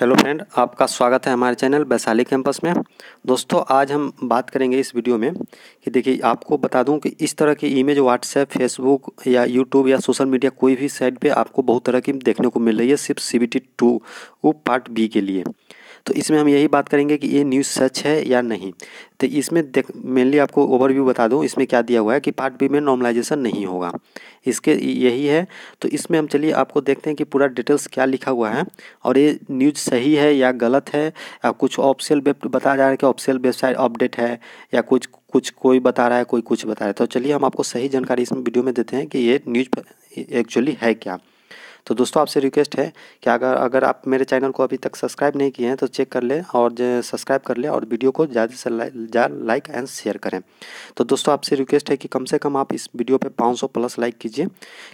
hello friend आपका स्वागत है हमारे चैनल वैशाली कैंपस में दोस्तों आज हम बात करेंगे इस वीडियो में कि देखिए आपको बता दूं कि इस तरह की इमेज व्हाट्सएप फेसबुक या यूट्यूब या सोशल मीडिया कोई भी साइट पे आपको बहुत तरह की देखने को मिल रही है सिर्फ C B T two part B के लिए तो इसमें हम यही बात करेंगे कि ये न्यूज़ सच है या नहीं तो इसमें देख मेनली आपको ओवरव्यू बता दूँ इसमें क्या दिया हुआ है कि पार्ट बी में नॉर्मलाइजेशन नहीं होगा इसके यही है तो इसमें हम चलिए आपको देखते हैं कि पूरा डिटेल्स क्या लिखा हुआ है और ये न्यूज़ सही है या गलत है या कुछ ऑप्शियल वेब बता जा रहा है कि ऑप्शियल वेबसाइट अपडेट है या कुछ कुछ कोई बता रहा है कोई कुछ बता रहा है तो चलिए हम आपको सही जानकारी इसमें वीडियो में देते हैं कि ये न्यूज एक्चुअली है क्या तो दोस्तों आपसे रिक्वेस्ट है कि अगर अगर आप मेरे चैनल को अभी तक सब्सक्राइब नहीं किए हैं तो चेक कर लें और सब्सक्राइब कर लें और वीडियो को ज़्यादा से ज़्यादा लाइक एंड शेयर करें तो दोस्तों आपसे रिक्वेस्ट है कि कम से कम आप इस वीडियो पर पाँच प्लस लाइक कीजिए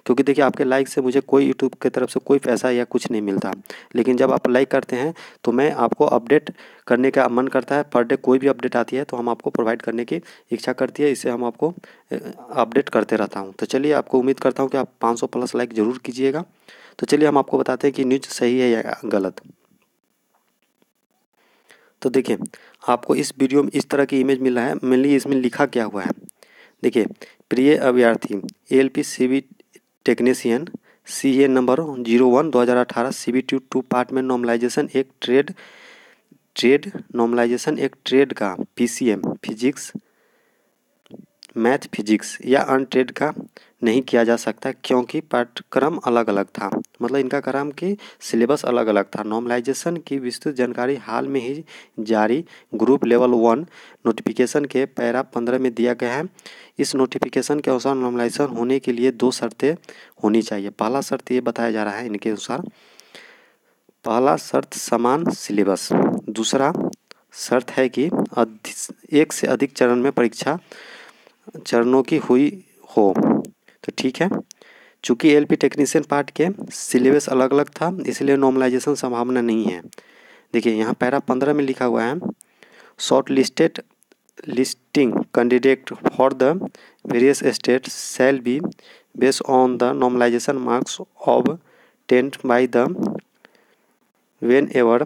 क्योंकि देखिए आपके लाइक से मुझे कोई यूट्यूब की तरफ से कोई पैसा या कुछ नहीं मिलता लेकिन जब आप लाइक करते हैं तो मैं आपको अपडेट करने का मन करता है पर डे कोई भी अपडेट आती है तो हम आपको प्रोवाइड करने की इच्छा करती है इससे हम आपको अपडेट करते रहता हूँ तो चलिए आपको उम्मीद करता हूँ कि आप 500 प्लस लाइक ज़रूर कीजिएगा तो चलिए हम आपको बताते हैं कि न्यूज सही है या गलत तो देखिए आपको इस वीडियो में इस तरह की इमेज मिला है मेनली इसमें लिखा क्या हुआ है देखिए प्रिय अभ्यर्थी L P C B technician C A number zero one दो हज़ार अठारह C B two two part में नॉर्मलाइजेशन एक ट्रेड ट्रेड नॉर्मलाइजेशन एक ट्रेड का P C M physics math physics या अनट्रेड का नहीं किया जा सकता क्योंकि पाठ्यक्रम अलग अलग था मतलब इनका काम कि सिलेबस अलग अलग था नॉर्मलाइजेशन की विस्तृत जानकारी हाल में ही जारी ग्रुप लेवल वन नोटिफिकेशन के पैरा पंद्रह में दिया गया है इस नोटिफिकेशन के अनुसार नॉर्मलाइजेशन होने के लिए दो शर्तें होनी चाहिए पहला शर्त ये बताया जा रहा है इनके अनुसार पहला शर्त समान सिलेबस दूसरा शर्त है कि एक से अधिक चरण में परीक्षा चरणों की हुई हो तो ठीक है चूँकि एल पी टेक्नीशियन पार्ट के सिलेबस अलग अलग था इसलिए नॉर्मलाइजेशन संभावना नहीं है देखिए यहाँ पैरा पंद्रह में लिखा हुआ है short listed listing candidate for the various state cell B base on the normalisation marks of tent by the whenever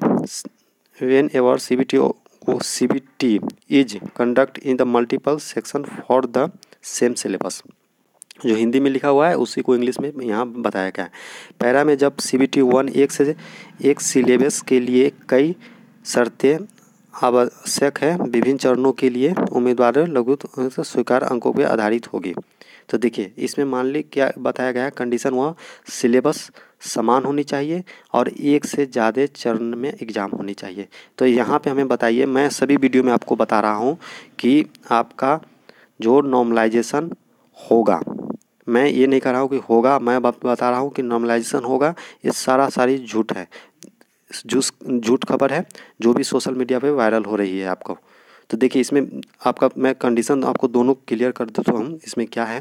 whenever C B T C B T is conduct in the multiple section for the same syllabus जो हिंदी में लिखा हुआ है उसी को English में यहाँ बताया गया है पैरा में जब सी बी टी वन एक से एक सिलेबस के लिए कई शर्तें आवश्यक है विभिन्न चरणों के लिए उम्मीदवार लघु स्वीकार अंकों पर आधारित होगी तो देखिए इसमें मान ली क्या बताया गया है कंडीशन वह सिलेबस समान होनी चाहिए और एक से ज़्यादा चरण में एग्ज़ाम होनी चाहिए तो यहाँ पे हमें बताइए मैं सभी वीडियो में आपको बता रहा हूँ कि आपका जो नॉर्मलाइजेशन होगा मैं ये नहीं कह रहा हूँ कि होगा मैं बता रहा हूँ कि नॉर्मलाइजेशन होगा ये सारा सारी झूठ है झूठ झूठ खबर है जो भी सोशल मीडिया पे वायरल हो रही है आपको तो देखिए इसमें आपका मैं कंडीशन आपको दोनों क्लियर कर देता हूँ इसमें क्या है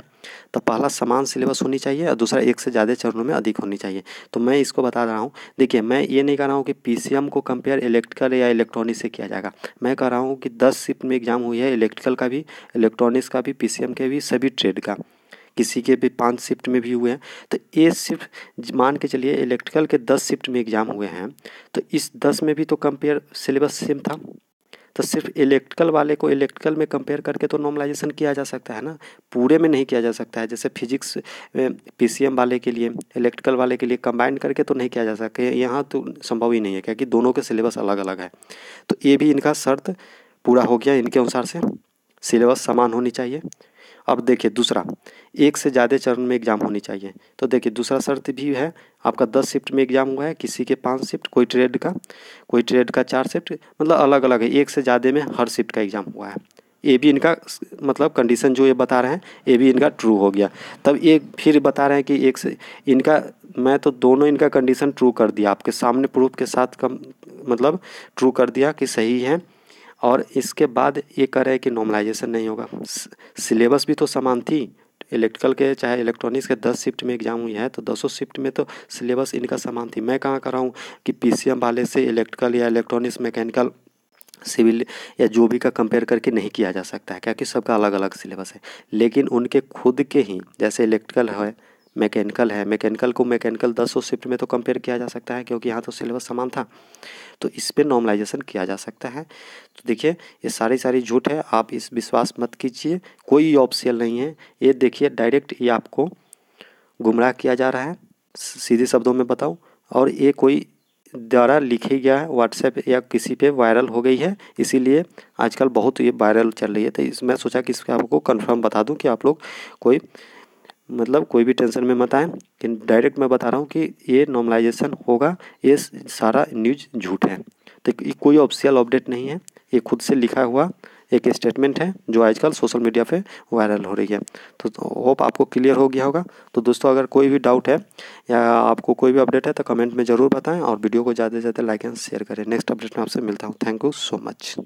तो पहला समान सिलेबस होनी चाहिए और दूसरा एक से ज़्यादा चरणों में अधिक होनी चाहिए तो मैं इसको बता रहा हूँ देखिए मैं ये नहीं कह रहा हूँ कि पी को कंपेयर इलेक्ट्रिकल या इलेक्ट्रॉनिक्स से किया जाएगा मैं कह रहा हूँ कि दस शिफ्ट में एग्ज़ाम हुई है इलेक्ट्रिकल का भी इलेक्ट्रॉनिक्स का भी पी के भी सभी ट्रेड का किसी के भी पाँच शिफ्ट में भी हुए हैं तो ये सिर्फ मान के चलिए इलेक्ट्रिकल के दस शिफ्ट में एग्ज़ाम हुए हैं तो इस दस में भी तो कंपेयर सिलेबस सेम था तो सिर्फ इलेक्ट्रिकल वाले को इलेक्ट्रिकल में कंपेयर करके तो नॉर्मलाइजेशन किया जा सकता है ना पूरे में नहीं किया जा सकता है जैसे फिजिक्स पीसीएम वाले के लिए इलेक्ट्रिकल वाले के लिए कंबाइंड करके तो नहीं किया जा सकता यहाँ तो संभव ही नहीं है क्योंकि दोनों के सिलेबस अलग अलग है तो ये भी इनका शर्त पूरा हो गया इनके अनुसार से सिलेबस समान होनी चाहिए अब देखिए दूसरा एक से ज़्यादा चरण में एग्ज़ाम होनी चाहिए तो देखिए दूसरा शर्त भी है आपका दस शिफ्ट में एग्ज़ाम हुआ है किसी के पाँच शिफ्ट कोई ट्रेड का कोई ट्रेड का चार शिफ्ट मतलब अलग अलग है एक से ज़्यादा में हर शिफ्ट का एग्ज़ाम हुआ है ये भी इनका मतलब कंडीशन जो ये बता रहे हैं ये भी इनका ट्रू हो गया तब ये फिर बता रहे हैं कि एक से इनका मैं तो दोनों इनका कंडीशन ट्रू कर दिया आपके सामने प्रूफ के साथ कम मतलब ट्रू कर दिया कि सही है और इसके बाद ये कह रहे हैं कि नॉर्मलाइजेशन नहीं होगा सिलेबस भी तो समान थी इलेक्ट्रिकल के चाहे इलेक्ट्रॉनिक्स के दस शिफ्ट में एग्जाम हुई है तो दसों शिफ्ट में तो सिलेबस इनका समान थी मैं कहाँ कर रहा हूँ कि पी वाले से इलेक्ट्रिकल या इलेक्ट्रॉनिक्स मैकेनिकल सिविल या जो भी का कंपेयर करके नहीं किया जा सकता है क्योंकि सबका अलग अलग सिलेबस है लेकिन उनके खुद के ही जैसे इलेक्ट्रिकल है मैकेनिकल है मैकेनिकल को मैकेनिकल दस सौ शिफ्ट में तो कंपेयर किया जा सकता है क्योंकि यहाँ तो सिलेबस समान था तो इस पर नॉर्मलाइजेशन किया जा सकता है तो देखिए ये सारी सारी झूठ है आप इस विश्वास मत कीजिए कोई ऑप्शियल नहीं है ये देखिए डायरेक्ट ये आपको गुमराह किया जा रहा है सीधे शब्दों में बताऊँ और ये कोई द्वारा लिखी गया है व्हाट्सएप या किसी पे वायरल हो गई है इसीलिए आजकल बहुत ये वायरल चल रही है तो इसमें सोचा कि इसका आपको कंफर्म बता दूं कि आप लोग कोई मतलब कोई भी टेंशन में मत आए लेकिन डायरेक्ट मैं बता रहा हूँ कि ये नॉर्मलाइजेशन होगा ये सारा न्यूज झूठ है तो ये कोई ऑफिशियल अपडेट नहीं है ये खुद से लिखा हुआ एक स्टेटमेंट है जो आजकल सोशल मीडिया पे वायरल हो रही है तो होप तो आपको क्लियर हो गया होगा तो दोस्तों अगर कोई भी डाउट है या आपको कोई भी अपडेट है तो कमेंट में ज़रूर बताएं और वीडियो को ज़्यादा से ज़्यादा लाइक एंड शेयर करें नेक्स्ट अपडेट में आपसे मिलता हूँ थैंक यू सो मच